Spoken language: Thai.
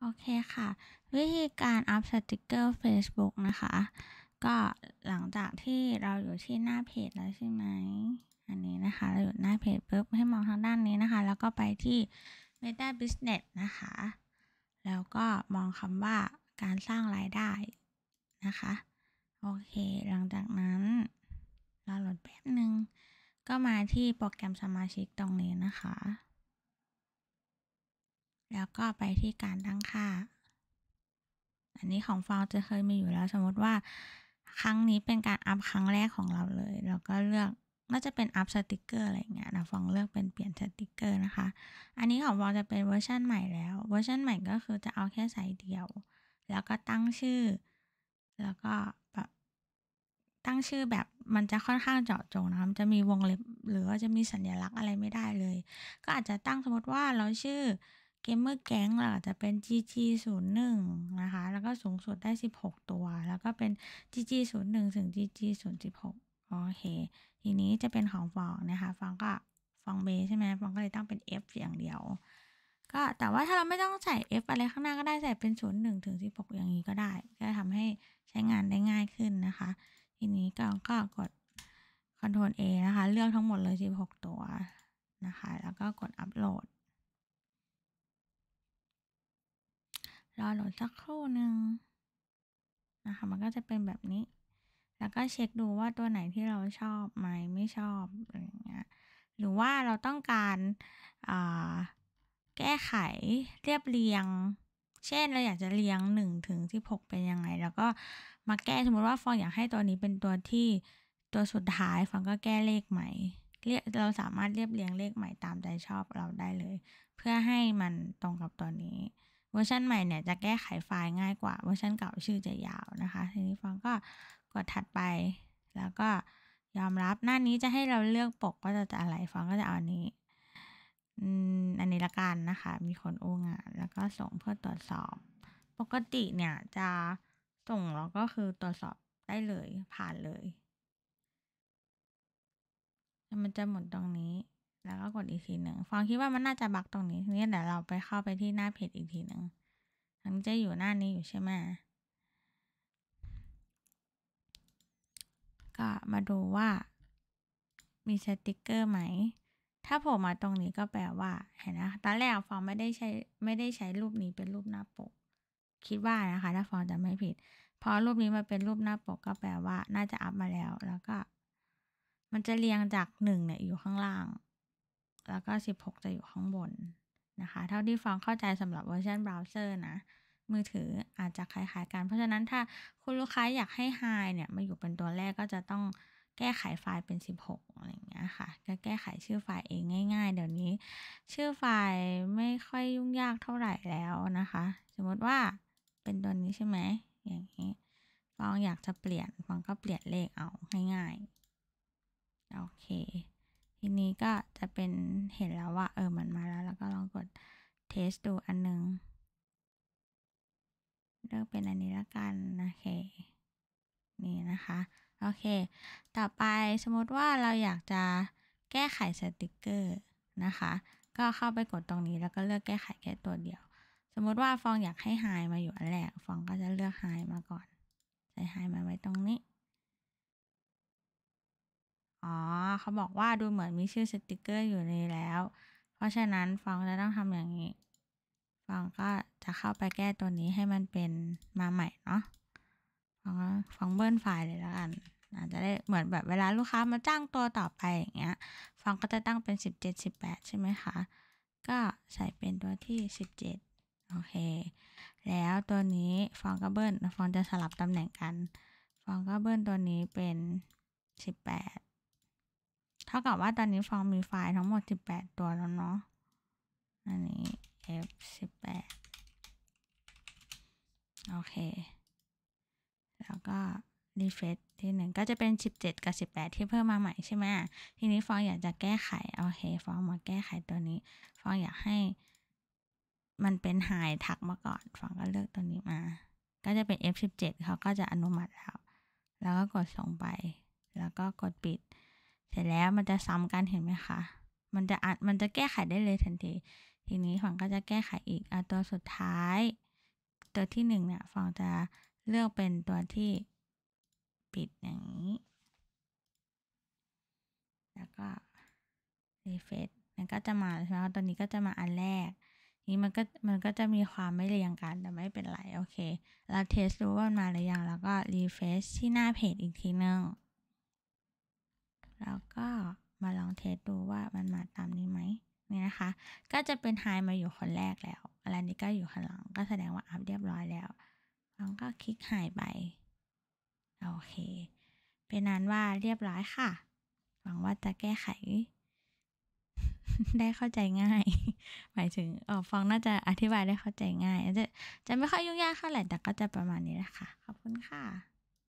โอเคค่ะ วิธีการอัพสติกเกอร์ Facebook นะคะก็หลังจากที่เราอยู่ที่หน้าเพจแล้วใช่ไหมอันนี้นะคะ เราอยู่หน้าเพจปุ๊บให้มองทางด้านนี้นะคะ แล้วก็ไปที่ Meta Business นะคะ แล้วก็มองคำว่าการสร้างรายได้นะคะ โอเค หลังจากนั้นเราโหลดแป๊บหนึ่งก็มาที่โปรแกรมสมาชิกตรงนี้นะคะแล้วก็ไปที่การตั้งค่า อันนี้ของฟลงจะเคยมีอยู่แล้ว สมมติว่า ครั้งนี้เป็นการอัพครั้งแรกของเราเลย เราก็เลือกน่าจะเป็นอัพสติกเกอร์อะไรเงี้ยนะฟองเลือกเป็นเปลี่ยนสติกเกอร์นะคะ อันนี้ของฟองจะเป็นเวอร์ชันใหม่แล้วเวอร์ชันใหม่ก็คือจะเอาแค่ใส่เดียว แล้วก็ตั้งชื่อ แล้วก็แบบตั้งชื่อแบบมันจะค่อนข้างเจาะจงนะคะจะมีวงเล็บ หรือว่าจะมีสัญลักษณ์อะไรไม่ได้เลย ก็อาจจะตั้งสมมติว่าเราชื่อมเมอร์แก๊งล่ะจะเป็น GG01 นะคะ แล้วก็สูงสุดได้ 16 ตัว แล้วก็เป็น GG01 ถึง g g 0ห6โอเค ทีนี้จะเป็นของฟองนะคะ ฟองก็ฟองเบใช่ไหมฟองก็เลยต้องเป็น F อย่างเดียว ก็แต่ว่าถ้าเราไม่ต้องใส่ F อะไรข้างหน้าก็ได้ ใส่เป็น01ถึง16อย่างนี้ก็ได้ก็ทำให้ใช้งานได้ง่ายขึ้นนะคะ ทีนี้ก็ก็กด Ctrl A นะคะ เลือกทั้งหมดเลย16 ตัวนะคะ แล้วก็กดอัปโหลดรอโหลดสักครู่หนึ่งนะคะมันก็จะเป็นแบบนี้ แล้วก็เช็คดูว่าตัวไหนที่เราชอบไหมไม่ชอบอะไรองเงี้ยหรือว่าเราต้องการแก้ไขเรียบเรียง เช่นเราอยากจะเรียง1ถึง16เป็นยังไง แล้วก็มาแก้สมมติว่าฟองอยากให้ตัวนี้เป็นตัวที่ตัวสุดท้ายฟองก็แก้เลขใหม่เรียเราสามารถเรียบเรียงเลขใหม่ ตามใจชอบเราได้เลย เพื่อให้มันตรงกับตัวนี้วอร์ชันใหม่เนี่ยจะแก้ไขไฟล์ง่ายกว่า เวอร์ชันเก่าชื่อจะยาวนะคะ ทีนี้ฟองก็กดถัดไป แล้วก็ยอมรับหน้านี้จะให้เราเลือกปกก็จะจะอะไรฟองก็จะเอาอันนี้อันนี้ละกันนะคะ มีคนโอ้งานแล้วก็ส่งเพื่อตรวจสอบ ปกติเนี่ยจะส่งแล้วก็คือตรวจสอบได้เลยผ่านเลยมันจะหมดตรงนี้แล้วก็กดอีกทีหนึ่งฟองคิดว่ามันน่าจะบักตรงนี้ทีนี้เดี๋ยวเราไปเข้าไปที่หน้าเพจอีกทีหนึ่งมันจะอยู่หน้านี้อยู่ใช่ไหมก็มาดูว่า มีสติกเกอร์ไหม ถ้าโผล่มาตรงนี้ก็แปลว่า เห็นนะตอนแรกฟองไม่ได้ใช้ไม่ได้ใช้รูปนี้เป็นรูปหน้าปก คิดว่านะคะ ถ้าฟองจะไม่ผิดพอรูปนี้มาเป็นรูปหน้าปกก็แปลว่าน่าจะอัพมาแล้วแล้วก็ มันจะเรียงจากหนึ่งเนี่ยอยู่ข้างล่างแล้วก็ 16 จะอยู่ข้างบน นะคะ เท่าที่ฟังเข้าใจสำหรับเวอร์ชันเบราว์เซอร์นะ มือถืออาจจะคล้ายๆกัน เพราะฉะนั้นถ้าคุณลูกค้าอยากให้ High เนี่ยมาอยู่เป็นตัวแรกก็จะต้องแก้ไขไฟล์เป็น 16 อะไรอย่างเงี้ยค่ะ ก็แก้ไขชื่อไฟล์เองง่ายๆ เดี๋ยวนี้ชื่อไฟล์ไม่ค่อยยุ่งยากเท่าไหร่แล้วนะคะ สมมติว่าเป็นตัวนี้ใช่ไหมอย่างนี้ฟองอยากจะเปลี่ยนฟองก็เปลี่ยนเลขเอาง่ายๆโอเคทีนี้ก็จะเป็นเห็นแล้วว่าเออมันมาแล้ว แล้วก็ลองกดเทสดู อันนึง เลือกเป็นอันนี้ละกันโอเคนี่นะคะโอเคต่อไปสมมติว่าเราอยากจะแก้ไขสติกเกอร์นะคะก็เข้าไปกดตรงนี้แล้วก็เลือกแก้ไขแค่ตัวเดียว สมมติว่าฟองอยากให้หายมาอยู่อันแรกฟองก็จะเลือกหายมาก่อน ใส่ายมาไว้ตรงนี้เขาบอกว่าดูเหมือนมีชื่อสติกเกอร์อยู่ในแล้ว เพราะฉะนั้นฟองจะต้องทำอย่างนี้ ฟองก็จะเข้าไปแก้ตัวนี้ให้มันเป็นมาใหม่เนาะฟองฟองเบิ้ลไฟล์เลยแล้วกันอาจจะได้เหมือนแบบเวลาลูกค้ามาจ้างตัวต่อไปอย่างเงี้ยฟองก็จะตั้งเป็น 17 18 ใช่ไหมคะ ก็ใส่เป็นตัวที่ 17โอเค แล้วตัวนี้ฟองก็เบิ้ลฟองจะสลับตำแหน่งกันฟองก็เบิ้ลตัวนี้เป็น 18ท่ากับว่าตอนนี้ฟองมีไฟล์ทั้งหมด 18 ตัวแล้วเนาะ อันนี้ f 18โอเค แล้วก็ refresh ที่หนึ่งก็จะเป็น17กับ18ที่เพิ่มมาใหม่ใช่ไหมทีนี้ฟองอยากจะแก้ไข โอเค ฟองมาแก้ไขตัวนี้ ฟองอยากให้มันเป็นหายทักมาก่อน ฟองก็เลือกตัวนี้มา ก็จะเป็น F17 เขาก็จะอนุมัติแล้ว แล้วก็กดส่งไป แล้วก็กดปิดเสร็จแล้วมันจะซ้ำกันเห็นไหมคะ มันจะอัดมันจะแก้ไขได้เลยทันที ทีนี้ฝั่งก็จะแก้ไขอีกอตัวสุดท้าย ตัวที่หนึ่งเนี่ยฝั่งจะเลือกเป็นตัวที่ปิดอย่างนี้ แล้วก็รีเฟซมันก็จะมาใช่ไหมตัวนี้ก็จะมาอันแรก นี้มันก็มันก็จะมีความไม่เรียงกันแต่ไม่เป็นไรโอเคเราเทสดูว่ามันมาหรือยังแล้วก็รีเฟซที่หน้าเพจอีกทีนึงแล้วก็มาลองเทสดูว่ามันมาตามนี้ไหม นี่นะคะ ก็จะเป็นไฮมาอยู่คนแรกแล้วอะไรนี้ก็อยู่ข้างหลังก็แสดงว่าอัพเรียบร้อยแล้วเราก็คลิกไฮไป โอเค เป็นนั้นว่าเรียบร้อยค่ะ หวังว่าจะแก้ไข ได้เข้าใจง่าย หมายถึงออฟองน่าจะอธิบายได้เข้าใจง่ายจะจะไม่ค่อยยุ่งยากเท่าไหร่แต่ก็จะประมาณนี้แหละค่ะขอบคุณค่ะ